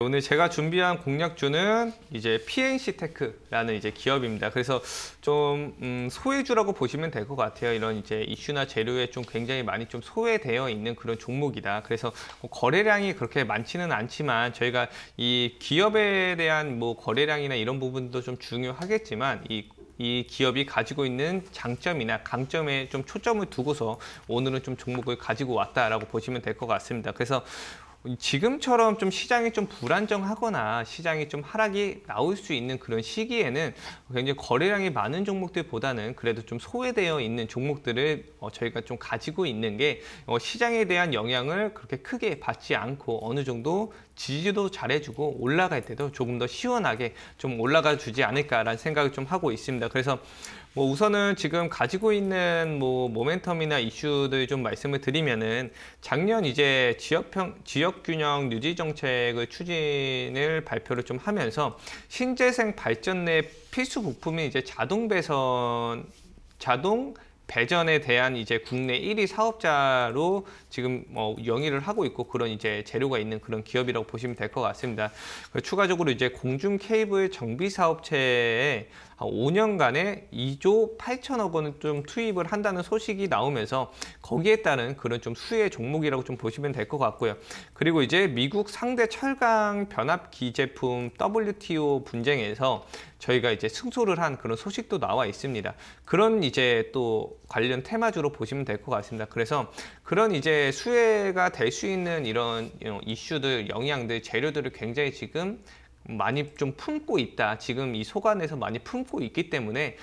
오늘 제가 준비한 공략주는 이제 PNC 테크라는 이제 기업입니다. 그래서 좀 음, 소외주라고 보시면 될 것 같아요. 이런 이제 이슈나 재료에 좀 굉장히 많이 좀 소외되어 있는 그런 종목이다. 그래서 뭐 거래량이 그렇게 많지는 않지만 저희가 이 기업에 대한 뭐 거래량이나 이런 부분도 좀 중요하겠지만 이이 기업이 가지고 있는 장점이나 강점에 좀 초점을 두고서 오늘은 좀 종목을 가지고 왔다라고 보시면 될 것 같습니다. 그래서 지금처럼 좀 시장이 좀 불안정하거나 시장이 좀 하락이 나올 수 있는 그런 시기에는 굉장히 거래량이 많은 종목들보다는 그래도 좀 소외되어 있는 종목들을 어, 저희가 좀 가지고 있는 게 어, 시장에 대한 영향을 그렇게 크게 받지 않고 어느 정도 지지도 잘해주고 올라갈 때도 조금 더 시원하게 좀 올라가 주지 않을까라는 생각을 좀 하고 있습니다. 그래서 뭐 우선은 지금 가지고 있는 뭐 모멘텀이나 이슈들 좀 말씀을 드리면은 작년 이제 지역평 지역균형 유지 정책을 추진을 발표를 좀 하면서 신재생 발전 내 필수 부품이 이제 자동 배선 자동 배전에 대한 이제 국내 1위 사업자로 지금 뭐 영위를 하고 있고 그런 이제 재료가 있는 그런 기업이라고 보시면 될 것 같습니다. 그 추가적으로 이제 공중 케이블 정비 사업체에 5년간에 2조 8천억 원을 좀 투입을 한다는 소식이 나오면서 거기에 따른 그런 좀 수혜 종목이라고 좀 보시면 될 것 같고요. 그리고 이제 미국 상대 철강 변압기 제품 WTO 분쟁에서 저희가 이제 승소를 한 그런 소식도 나와 있습니다. 그런 이제 또 관련 테마주로 보시면 될 것 같습니다. 그래서 그런 이제 수혜가 될 수 있는 이런 이슈들, 영향들, 재료들을 굉장히 지금 많이 좀 품고 있다. 지금 이 소관에서 많이 품고 있기 때문에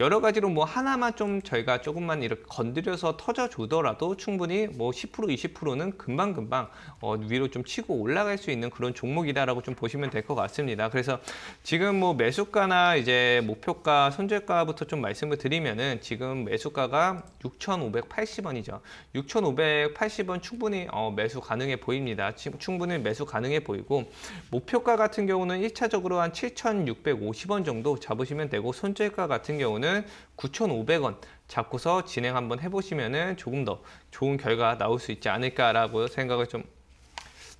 여러 가지로 뭐 하나만 좀 저희가 조금만 이렇게 건드려서 터져주더라도 충분히 뭐 10% 20%는 금방금방 어, 위로 좀 치고 올라갈 수 있는 그런 종목이다라고 좀 보시면 될 것 같습니다. 그래서 지금 뭐 매수가나 이제 목표가 손절가부터 좀 말씀을 드리면은 지금 매수가가 6,580원이죠. 6,580원 충분히 어, 매수 가능해 보입니다. 충분히 매수 가능해 보이고 목표가 같은 경우는 경우는 1차적으로 한 7,650원 정도 잡으시면 되고 손절가 같은 경우는 9,500원 잡고서 진행 한번 해보시면 조금 더 좋은 결과 나올 수 있지 않을까라고 생각을 좀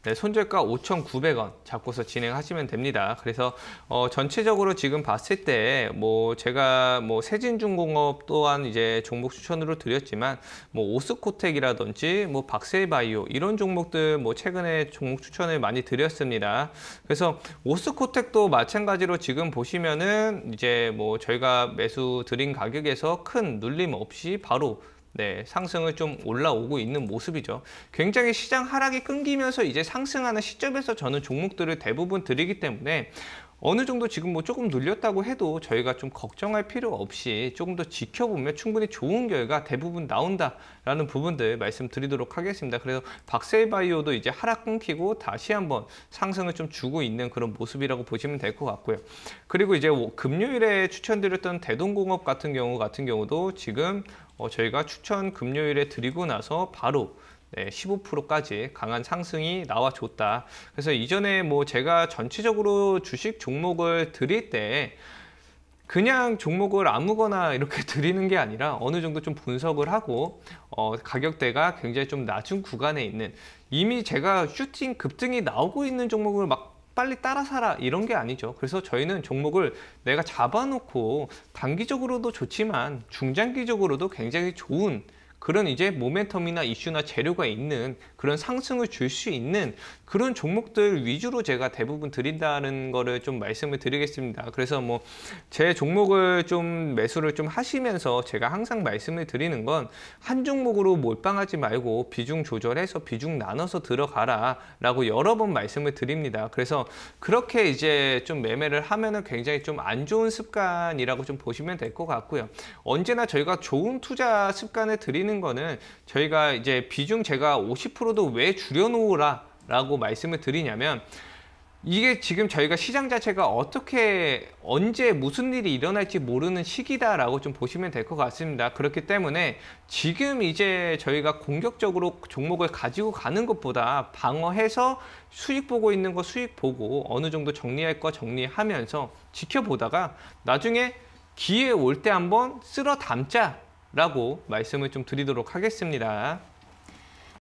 네, 손절가 5,900원 잡고서 진행하시면 됩니다. 그래서 어, 전체적으로 지금 봤을 때 뭐 제가 뭐 세진중공업 또한 이제 종목 추천으로 드렸지만 뭐 오스코텍이라든지 뭐 박셀바이오 이런 종목들 뭐 최근에 종목 추천을 많이 드렸습니다. 그래서 오스코텍도 마찬가지로 지금 보시면은 이제 뭐 저희가 매수 드린 가격에서 큰 눌림 없이 바로 네, 상승을 좀 올라오고 있는 모습이죠. 굉장히 시장 하락이 끊기면서 이제 상승하는 시점에서 저는 종목들을 대부분 드리기 때문에 어느 정도 지금 뭐 조금 눌렸다고 해도 저희가 좀 걱정할 필요 없이 조금 더 지켜보면 충분히 좋은 결과 대부분 나온다라는 부분들 말씀드리도록 하겠습니다. 그래서 박셀바이오도 이제 하락 끊기고 다시 한번 상승을 좀 주고 있는 그런 모습이라고 보시면 될 것 같고요. 그리고 이제 금요일에 추천드렸던 대동공업 같은 경우 같은 경우도 지금 어 저희가 추천 금요일에 드리고 나서 바로 네, 15%까지 강한 상승이 나와줬다. 그래서 이전에 뭐 제가 전체적으로 주식 종목을 드릴 때 그냥 종목을 아무거나 이렇게 드리는 게 아니라 어느 정도 좀 분석을 하고 어, 가격대가 굉장히 좀 낮은 구간에 있는 이미 제가 슈팅 급등이 나오고 있는 종목을 막 빨리 따라 사라 이런 게 아니죠. 그래서 저희는 종목을 내가 잡아놓고 단기적으로도 좋지만 중장기적으로도 굉장히 좋은 그런 이제 모멘텀이나 이슈나 재료가 있는 그런 상승을 줄 수 있는 그런 종목들 위주로 제가 대부분 드린다는 거를 좀 말씀을 드리겠습니다. 그래서 뭐 제 종목을 좀 매수를 좀 하시면서 제가 항상 말씀을 드리는 건 한 종목으로 몰빵하지 말고 비중 조절해서 비중 나눠서 들어가라 라고 여러 번 말씀을 드립니다. 그래서 그렇게 이제 좀 매매를 하면은 굉장히 좀 안 좋은 습관이라고 좀 보시면 될 것 같고요. 언제나 저희가 좋은 투자 습관을 드리는 있는 거는 저희가 이제 비중 제가 50%도 왜 줄여놓으라 라고 말씀을 드리냐면 이게 지금 저희가 시장 자체가 어떻게 언제 무슨 일이 일어날지 모르는 시기다라고 좀 보시면 될 것 같습니다. 그렇기 때문에 지금 이제 저희가 공격적으로 종목을 가지고 가는 것보다 방어해서 수익 보고 있는 거 수익 보고 어느 정도 정리할 거 정리하면서 지켜보다가 나중에 기회 올 때 한번 쓸어 담자 라고 말씀을 좀 드리도록 하겠습니다.